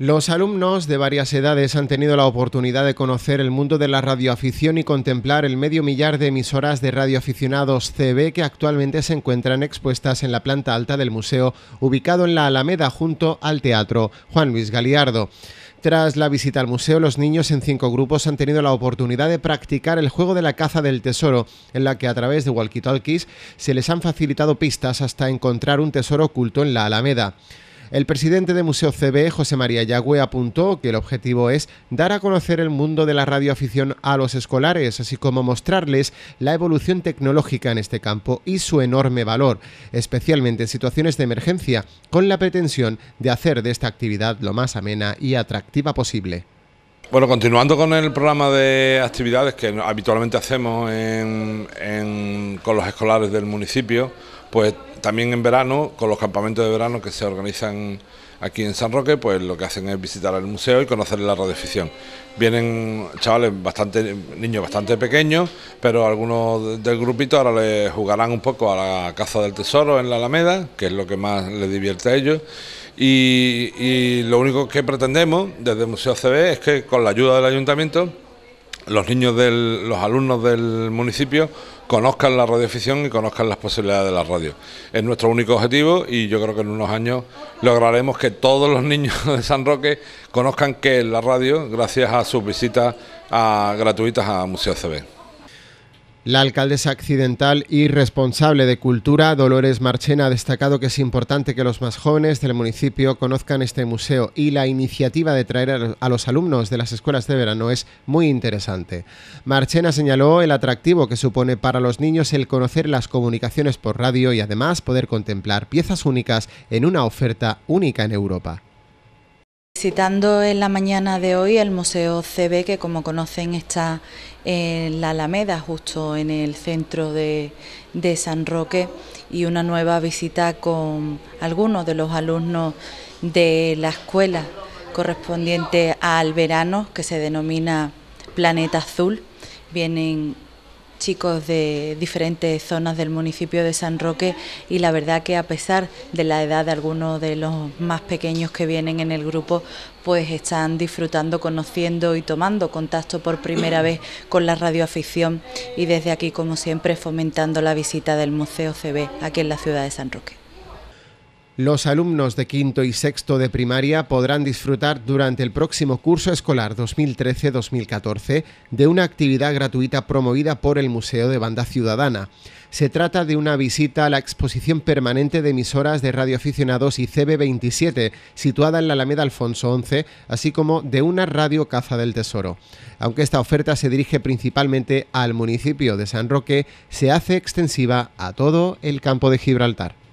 Los alumnos de varias edades han tenido la oportunidad de conocer el mundo de la radioafición y contemplar el medio millar de emisoras de radioaficionados CB que actualmente se encuentran expuestas en la planta alta del museo, ubicado en la Alameda junto al Teatro Juan Luis Galiardo. Tras la visita al museo, los niños en cinco grupos han tenido la oportunidad de practicar el juego de la caza del tesoro, en la que a través de walkie-talkies se les han facilitado pistas hasta encontrar un tesoro oculto en la Alameda. El presidente de Museo CB, José María Yagüe, apuntó que el objetivo es dar a conocer el mundo de la radioafición a los escolares, así como mostrarles la evolución tecnológica en este campo y su enorme valor, especialmente en situaciones de emergencia, con la pretensión de hacer de esta actividad lo más amena y atractiva posible. Bueno, continuando con el programa de actividades que habitualmente hacemos con los escolares del municipio, pues también en verano, con los campamentos de verano que se organizan aquí en San Roque, pues lo que hacen es visitar el museo y conocer la radioficción. Vienen chavales bastante, niños bastante pequeños, pero algunos del grupito ahora les jugarán un poco a la caza del tesoro en la Alameda, que es lo que más les divierte a ellos, y, lo único que pretendemos desde Museo CB es que con la ayuda del ayuntamiento los niños del, los alumnos del municipio conozcan la radioafición y conozcan las posibilidades de la radio. Es nuestro único objetivo y yo creo que en unos años lograremos que todos los niños de San Roque conozcan qué es la radio gracias a sus visitas gratuitas a Museo CB. La alcaldesa accidental y responsable de Cultura, Dolores Marchena, ha destacado que es importante que los más jóvenes del municipio conozcan este museo y la iniciativa de traer a los alumnos de las escuelas de verano es muy interesante. Marchena señaló el atractivo que supone para los niños el conocer las comunicaciones por radio y además poder contemplar piezas únicas en una oferta única en Europa. Visitando en la mañana de hoy el Museo CB, que como conocen está en la Alameda, justo en el centro de, San Roque, y una nueva visita con algunos de los alumnos de la escuela correspondiente al verano, que se denomina Planeta Azul. Vienen chicos de diferentes zonas del municipio de San Roque y la verdad que a pesar de la edad de algunos de los más pequeños que vienen en el grupo, pues están disfrutando, conociendo y tomando contacto por primera vez con la radioafición y desde aquí, como siempre, fomentando la visita del Museo CB aquí en la ciudad de San Roque los alumnos de quinto y sexto de primaria podrán disfrutar durante el próximo curso escolar 2013-2014 de una actividad gratuita promovida por el Museo de Banda Ciudadana. Se trata de una visita a la exposición permanente de emisoras de radioaficionados y CB27, situada en la Alameda Alfonso XI, así como de una radio Caza del Tesoro. Aunque esta oferta se dirige principalmente al municipio de San Roque, se hace extensiva a todo el campo de Gibraltar.